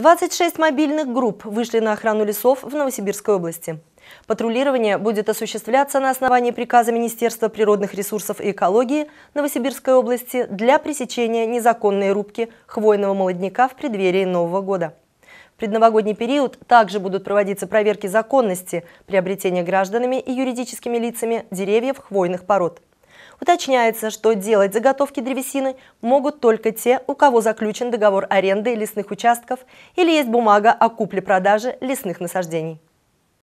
26 мобильных групп вышли на охрану лесов в Новосибирской области. Патрулирование будет осуществляться на основании приказа Министерства природных ресурсов и экологии Новосибирской области для пресечения незаконной рубки хвойного молодняка в преддверии Нового года. В предновогодний период также будут проводиться проверки законности приобретения гражданами и юридическими лицами деревьев хвойных пород. Уточняется, что делать заготовки древесины могут только те, у кого заключен договор аренды лесных участков или есть бумага о купле-продаже лесных насаждений.